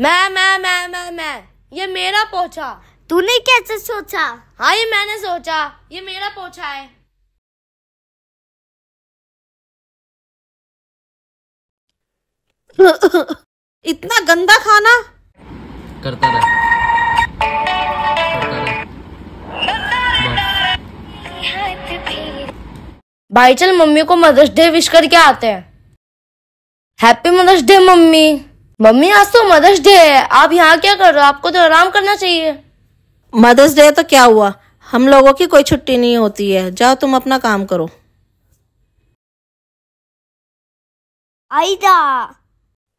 मैं मैं मैं मैं मैं ये मेरा पोछा तूने कैसे सोचा हाँ ये मैंने सोचा ये मेरा पोछा है इतना गंदा खाना करता रहा भाई चल मम्मी को मदर्स डे विश करके आते हैं हैप्पी मदर्स डे मम्मी मम्मी आज तो मदर्स डे है आप यहाँ क्या कर रहे हो आपको तो आराम करना चाहिए मदर्स डे तो क्या हुआ हम लोगों की कोई छुट्टी नहीं होती है जाओ तुम अपना काम करो आईदा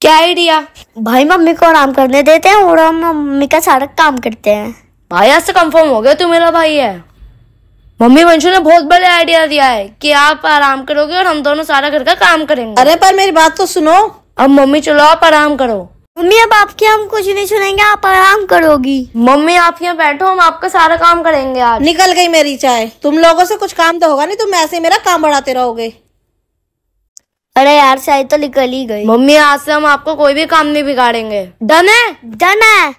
क्या आइडिया भाई मम्मी को आराम करने देते हैं और हम मम्मी का सारा काम करते हैं भाई आज से कंफर्म हो गया तू मेरा भाई है मम्मी वंशु ने बहुत बड़े आइडिया दिया है कि आप आराम करोगे और हम दोनों सारा घर का काम करेंगे अरे पर मेरी बात तो सुनो अब मम्मी चलो आप आराम करो मम्मी अब आपके हम कुछ नहीं सुनेंगे आप आराम करोगी मम्मी आप यहाँ बैठो हम आपका सारा काम करेंगे आज निकल गई मेरी चाय तुम लोगों से कुछ काम तो होगा नहीं तुम ऐसे मेरा काम बढ़ाते रहोगे अरे यार चाय तो निकल ही गई मम्मी आज से हम आपको कोई भी काम नहीं बिगाड़ेंगे डन है डन है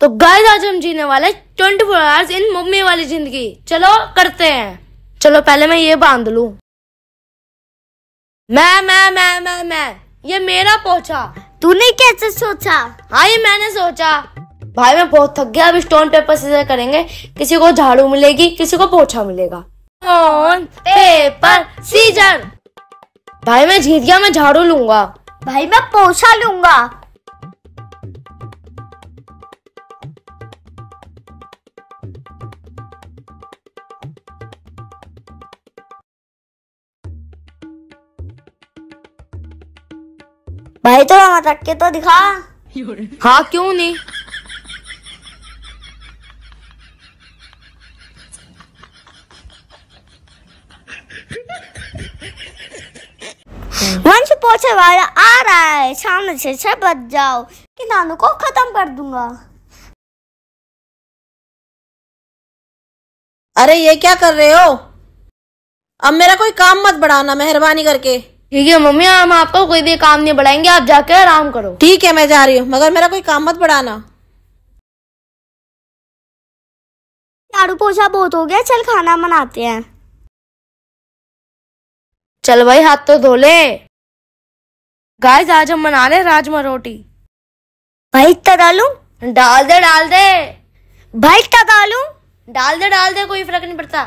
तो गाय आज हम जीने वाले ट्वेंटी फोर आवर्स इन मम्मी वाली जिंदगी चलो करते हैं चलो पहले मैं ये बांध लू मैं मैं मैं मैं मैं ये मेरा पोछा तूने कैसे सोचा हाँ ये मैंने सोचा भाई मैं बहुत थक गया अब स्टोन पेपर से करेंगे किसी को झाड़ू मिलेगी किसी को पोछा मिलेगा स्टोन पेपर सीजर भाई मैं जीत गया मैं झाड़ू लूंगा भाई मैं पोछा लूंगा भाई तो रख के तो दिखा हाँ क्यों नहीं वंश पोछे वाला आ रहा है शाम से छह बज जाओ कि नानू को खत्म कर दूंगा अरे ये क्या कर रहे हो अब मेरा कोई काम मत बढ़ाना मेहरबानी करके ठीक है मम्मी हम आपका कोई भी काम नहीं बढ़ाएंगे आप जाके आराम करो ठीक है मैं जा रही हूँ मगर मेरा कोई काम मत बढ़ाना झाड़ू पोछा बहुत हो गया चल खाना बनाते हैं चल भाई हाथ तो धो ले गाइस आज हम बना ले राजमा रोटी भाई इतना डालू डाल दे डाल दे भाई इतना डालू डाल दे डाल दे कोई फर्क नहीं पड़ता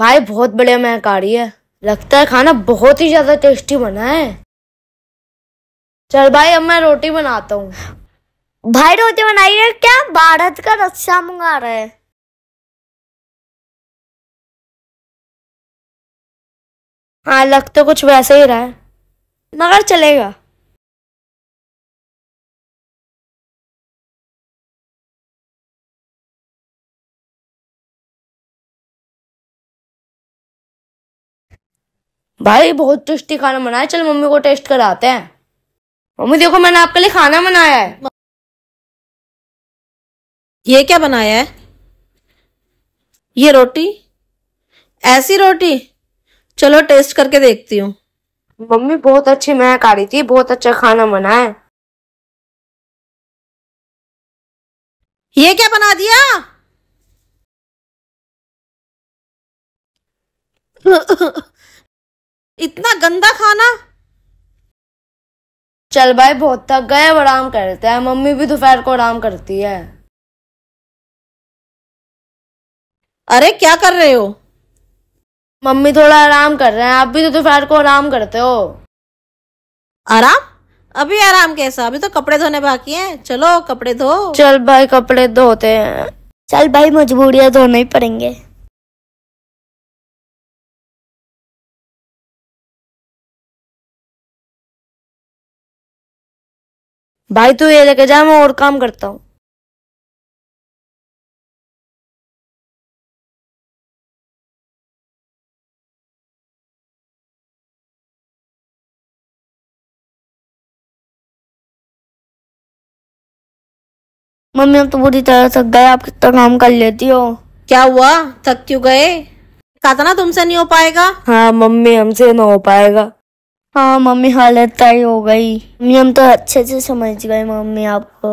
भाई बहुत बढ़िया महक आ रही है लगता है खाना बहुत ही ज्यादा टेस्टी बना है चल भाई अब मैं रोटी बनाता हूँ भाई रोटी बनाई है क्या भारत का रक्षा मंगा रहा है हाँ लगता तो कुछ वैसे ही रहा है मगर चलेगा भाई बहुत टेस्टी खाना बनाया चल मम्मी को टेस्ट कराते हैं मम्मी देखो मैंने आपके लिए खाना बनाया है ये क्या बनाया है ये रोटी ऐसी रोटी चलो टेस्ट करके देखती हूँ मम्मी बहुत अच्छी महक आ रही थी बहुत अच्छा खाना बना है ये क्या बना दिया इतना गंदा खाना चल भाई बहुत थक गए अब आराम करते हैं मम्मी भी दोपहर को आराम करती है अरे क्या कर रहे हो मम्मी थोड़ा आराम कर रहे हैं आप भी तो दोपहर को आराम करते हो आराम अभी आराम कैसा अभी तो कपड़े धोने बाकी हैं चलो कपड़े धो चल भाई कपड़े धोते हैं चल भाई मजबूरियां धोने ही पड़ेंगे भाई तू ये लेके जा मैं और काम करता हूँ मम्मी अब तो बुरी तरह थक गए आप कितना काम कर लेती हो क्या हुआ थक क्यों गए कहा था ना तुमसे नहीं हो पाएगा हाँ मम्मी हमसे ना हो पाएगा हाँ मम्मी हालत तय हो गई मम्मी हम तो अच्छे से समझ गए मम्मी आपको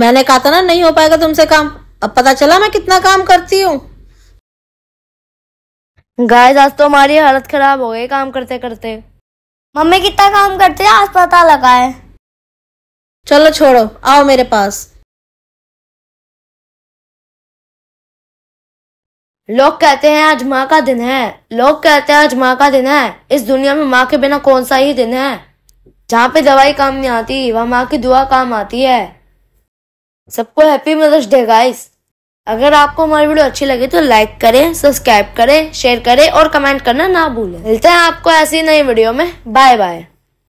मैंने कहा था ना नहीं हो पाएगा तुमसे काम अब पता चला मैं कितना काम करती हूँ गाय आज तो हमारी हालत खराब हो गई काम करते करते मम्मी कितना काम करते हैं आज पता लगा है चलो छोड़ो आओ मेरे पास लोग कहते हैं आज माँ का दिन है लोग कहते हैं आज माँ का दिन है इस दुनिया में माँ के बिना कौन सा ही दिन है जहाँ पे दवाई काम नहीं आती वहाँ माँ की दुआ काम आती है सबको हैप्पी मदर्स डे गाइस अगर आपको हमारी वीडियो अच्छी लगी तो लाइक करें सब्सक्राइब करें शेयर करें और कमेंट करना ना भूलें मिलते हैं आपको ऐसी नई वीडियो में बाय बाय